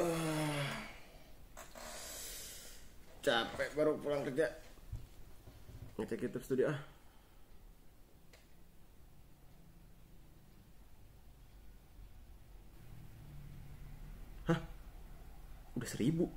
Uh, capek baru pulang kerja. Ngecek YouTube studio ah. Hah? Udah seribu?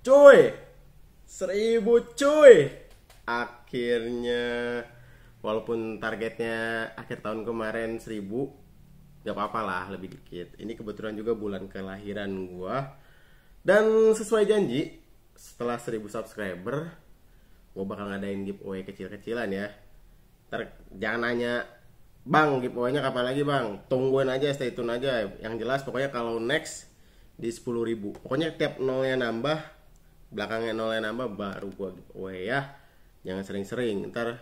cuy seribu cuy akhirnya walaupun targetnya akhir tahun kemarin seribu gak apa-apa lah lebih dikit ini kebetulan juga bulan kelahiran gua dan sesuai janji setelah seribu subscriber gua bakal ngadain giveaway kecil-kecilan ya Ntar jangan nanya Bang giveaway-nya kapan lagi bang Tungguin aja stay tune aja Yang jelas pokoknya kalau next di 10.000 Pokoknya tiap nolnya nambah belakangnya nolnya nambah baru gua giveaway gitu. oh ya jangan sering-sering ntar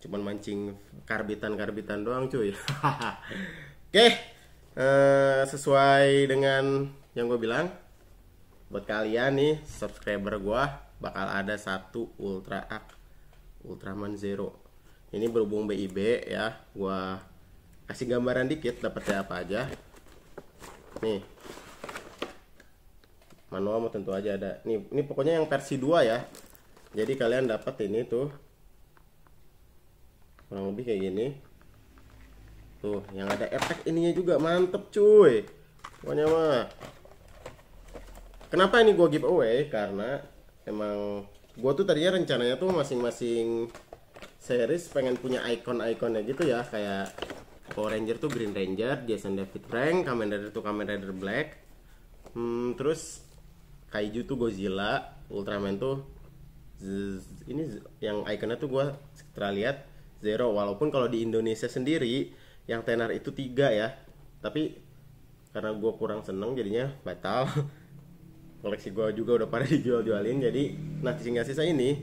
cuman mancing karbitan-karbitan doang cuy oke okay. Eh, sesuai dengan yang gue bilang buat kalian nih subscriber gue bakal ada satu ultra ak ultraman zero ini berhubung BIB ya gue kasih gambaran dikit dapetnya apa aja nih manual mau tentu aja ada ini ini pokoknya yang versi 2 ya jadi kalian dapat ini tuh kurang lebih kayak gini tuh yang ada efek ininya juga mantep cuy pokoknya mah kenapa ini gua giveaway karena emang gua tuh tadinya rencananya tuh masing-masing series pengen punya icon-iconnya gitu ya kayak Power Ranger tuh Green Ranger, Jason David Frank, Kamen Rider tuh Kamen Rider Black. Hmm, terus kaiju tuh Godzilla Ultraman tuh zzz, ini z- yang ikonnya tuh gue setelah lihat zero walaupun kalau di Indonesia sendiri yang tenar itu tiga ya tapi karena gue kurang seneng jadinya batal koleksi gue juga udah pada dijual-jualin jadi nah tinggal sisa ini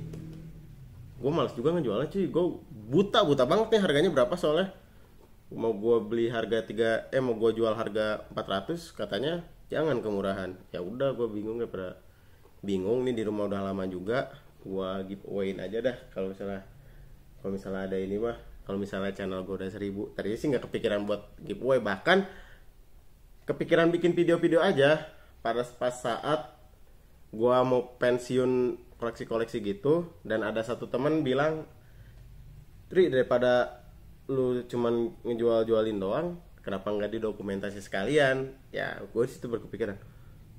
gue males juga ngejualnya cuy gue buta buta banget nih harganya berapa soalnya mau gue beli harga 3 eh mau gue jual harga 400 katanya jangan kemurahan ya udah gue bingung ya pada bingung nih di rumah udah lama juga gue giveawayin aja dah kalau misalnya kalau misalnya ada ini mah kalau misalnya channel gue udah seribu tadi sih nggak kepikiran buat giveaway bahkan kepikiran bikin video-video aja pada pas saat gue mau pensiun koleksi-koleksi gitu dan ada satu teman bilang Tri daripada lu cuman ngejual-jualin doang kenapa nggak didokumentasi sekalian ya gue situ berkepikiran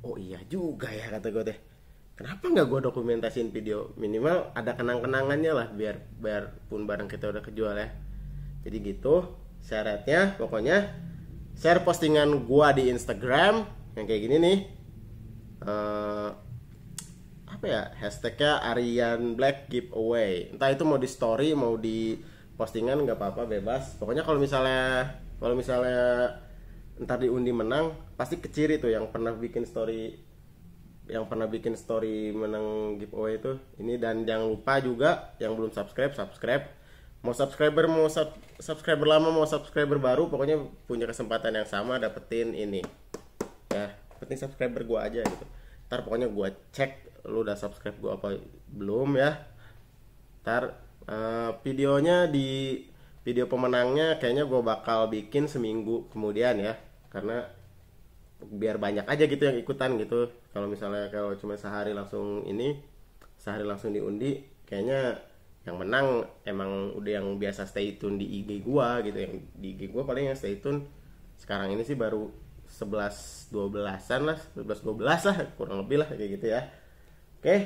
oh iya juga ya kata gue teh kenapa nggak gue dokumentasiin video minimal ada kenang-kenangannya lah biar biar pun barang kita udah kejual ya jadi gitu syaratnya pokoknya share postingan gue di Instagram yang kayak gini nih uh, apa ya hashtagnya Aryan Black giveaway entah itu mau di story mau di postingan nggak apa-apa bebas pokoknya kalau misalnya kalau misalnya ntar diundi menang pasti keciri tuh yang pernah bikin story yang pernah bikin story menang giveaway itu ini dan jangan lupa juga yang belum subscribe subscribe mau subscriber mau sub, subscriber lama mau subscriber baru pokoknya punya kesempatan yang sama dapetin ini ya penting subscriber gua aja gitu ntar pokoknya gua cek lu udah subscribe gua apa belum ya ntar uh, videonya di video pemenangnya kayaknya gue bakal bikin seminggu kemudian ya karena biar banyak aja gitu yang ikutan gitu kalau misalnya kalau cuma sehari langsung ini sehari langsung diundi kayaknya yang menang emang udah yang biasa stay tune di IG gua gitu yang di IG gua paling yang stay tune sekarang ini sih baru 11 12-an lah 11 12 lah kurang lebih lah kayak gitu ya oke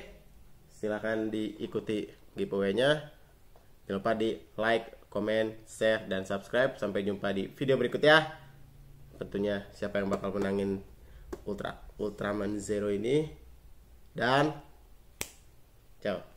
silahkan diikuti giveaway-nya jangan lupa di like komen, share, dan subscribe. Sampai jumpa di video berikutnya. Tentunya siapa yang bakal menangin Ultra Ultraman Zero ini. Dan ciao.